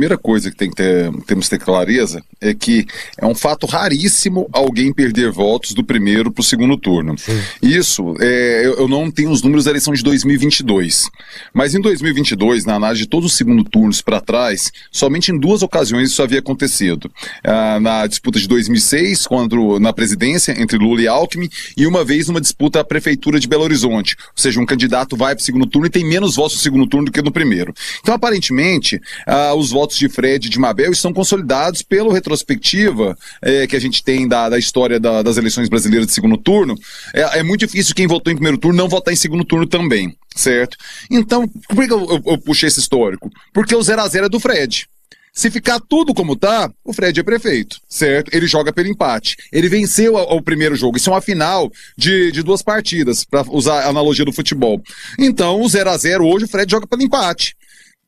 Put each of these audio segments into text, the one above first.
primeira coisa que, tem que ter, temos que ter clareza é que é um fato raríssimo alguém perder votos do primeiro para o segundo turno. Sim. Isso, é, eu, eu, não tenho os números da eleição de 2022, mas em 2022, na análise de todos os segundo turnos para trás, somente em duas ocasiões isso havia acontecido. Ah, na disputa de 2006, quando na presidência entre Lula e Alckmin, e uma vez numa disputa à prefeitura de Belo Horizonte. Ou seja, um candidato vai para o segundo turno e tem menos votos no segundo turno do que no primeiro. Então, aparentemente, ah, os votos votos de Fred e de Mabel estão consolidados pela retrospectiva é, que a gente tem da, da história da, das eleições brasileiras de segundo turno. É, é, muito difícil quem votou em primeiro turno não votar em segundo turno também, certo? Então, por que eu, eu, eu puxei esse histórico? Porque é o 0 a 0 é do Fred. Se ficar tudo como tá, o Fred é prefeito, certo? Ele joga pelo empate. Ele venceu o primeiro jogo. Isso é uma final de, de duas partidas, para usar a analogia do futebol. Então, o 0 a 0 hoje o Fred joga pelo empate.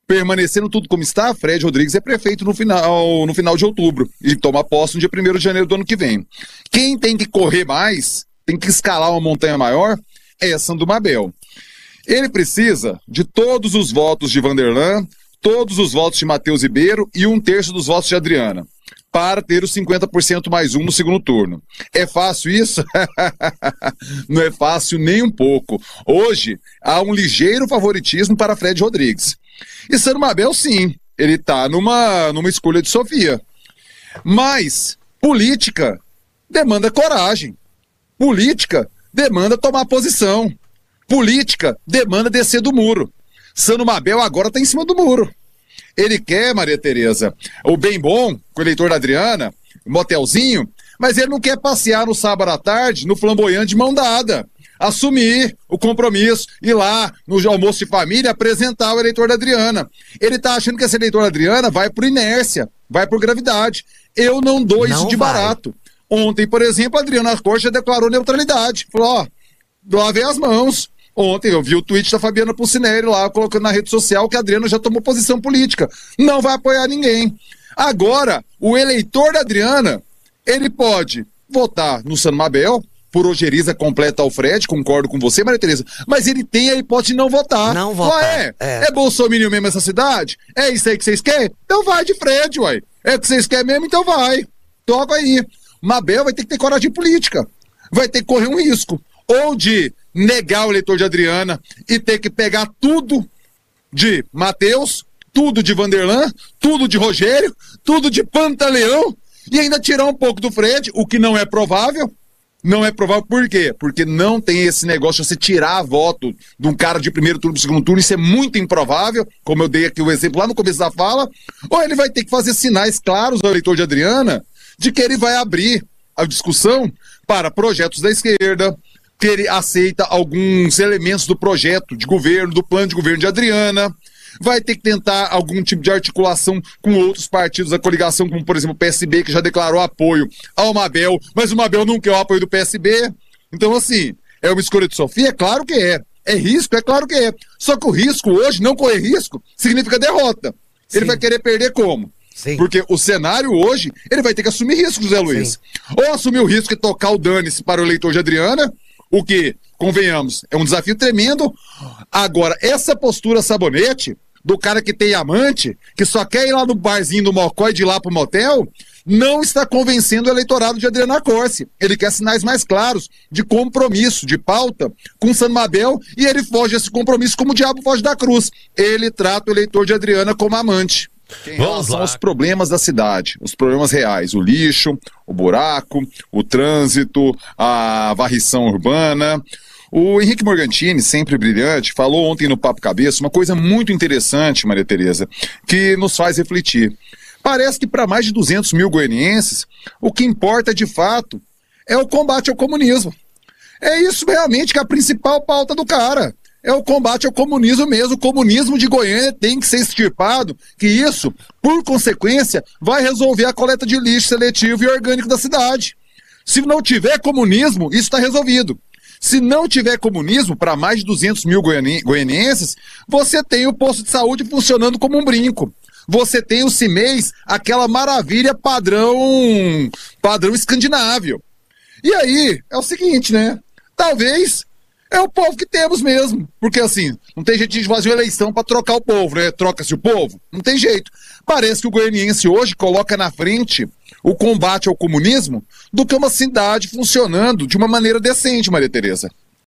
Permanecendo tudo como está, Fred Rodrigues é prefeito no final, no final de outubro e toma posse no dia 1 de janeiro do ano que vem. Quem tem que correr mais, tem que escalar uma montanha maior, é Sandro Mabel. Ele precisa de todos os votos de Vanderlan, todos os votos de Matheus Ribeiro e um terço dos votos de Adriana para ter os 50% mais um no segundo turno. É fácil isso? Não é fácil nem um pouco. Hoje, há um ligeiro favoritismo para Fred Rodrigues. E Sarmabel, sim, ele está numa, numa escolha de Sofia. Mas política demanda coragem. Política demanda tomar posição. Política demanda descer do muro. Sano Mabel agora está em cima do muro. Ele quer, Maria Tereza, o bem bom com o eleitor da Adriana, motelzinho, mas ele não quer passear no sábado à tarde no flamboyante de mão dada assumir o compromisso e lá no almoço de família apresentar o eleitor da Adriana. Ele está achando que esse eleitor da Adriana vai por inércia, vai por gravidade. Eu não dou não isso de vai. barato. Ontem, por exemplo, a Adriana Costa declarou neutralidade. Falou, ó, lavei as mãos. Ontem eu vi o tweet da Fabiana Pulcinelli lá colocando na rede social que a Adriana já tomou posição política. Não vai apoiar ninguém. Agora, o eleitor da Adriana, ele pode votar no San Mabel, por ojeriza completa ao Fred, concordo com você, Maria Tereza. Mas ele tem a hipótese de não votar. Não votar. Ué, é, é. é mesmo essa cidade? É isso aí que vocês querem? Então vai de Fred, uai. É o que vocês querem mesmo, então vai. Toca aí. Mabel vai ter que ter coragem política. Vai ter que correr um risco. Ou de negar o eleitor de Adriana e ter que pegar tudo de Matheus, tudo de Vanderlan, tudo de Rogério, tudo de Pantaleão e ainda tirar um pouco do Fred, o que não é provável, não é provável por quê? Porque não tem esse negócio de você tirar voto de um cara de primeiro turno para segundo turno, isso é muito improvável, como eu dei aqui o exemplo lá no começo da fala, ou ele vai ter que fazer sinais claros ao eleitor de Adriana de que ele vai abrir a discussão para projetos da esquerda, que ele aceita alguns elementos do projeto de governo, do plano de governo de Adriana, vai ter que tentar algum tipo de articulação com outros partidos da coligação, como por exemplo o PSB, que já declarou apoio ao Mabel, mas o Mabel não quer o apoio do PSB. Então, assim, é uma escolha de Sofia? É claro que é. É risco? É claro que é. Só que o risco hoje, não correr risco, significa derrota. Sim. Ele vai querer perder como? Sim. Porque o cenário hoje, ele vai ter que assumir risco, José Luiz. Sim. Ou assumir o risco de tocar o dane para o eleitor de Adriana, o que, convenhamos, é um desafio tremendo. Agora, essa postura sabonete do cara que tem amante, que só quer ir lá no barzinho do Mocó e de lá pro motel, não está convencendo o eleitorado de Adriana Corse. Ele quer sinais mais claros de compromisso, de pauta com San Mabel e ele foge desse compromisso como o diabo foge da cruz. Ele trata o eleitor de Adriana como amante. Vamos relação aos problemas da cidade, os problemas reais, o lixo, o buraco, o trânsito, a varrição urbana. O Henrique Morgantini, sempre brilhante, falou ontem no Papo Cabeça uma coisa muito interessante, Maria Tereza, que nos faz refletir. Parece que para mais de 200 mil goianienses, o que importa de fato é o combate ao comunismo. É isso realmente que é a principal pauta do cara é o combate ao comunismo mesmo. O comunismo de Goiânia tem que ser extirpado, que isso, por consequência, vai resolver a coleta de lixo seletivo e orgânico da cidade. Se não tiver comunismo, isso está resolvido. Se não tiver comunismo, para mais de 200 mil goianienses, você tem o posto de saúde funcionando como um brinco. Você tem o CIMEIS, aquela maravilha padrão, padrão escandinávio. E aí, é o seguinte, né? Talvez é o povo que temos mesmo. Porque assim, não tem jeito de esvaziar a eleição para trocar o povo, né? Troca-se o povo. Não tem jeito. Parece que o goianiense hoje coloca na frente o combate ao comunismo do que uma cidade funcionando de uma maneira decente, Maria Tereza.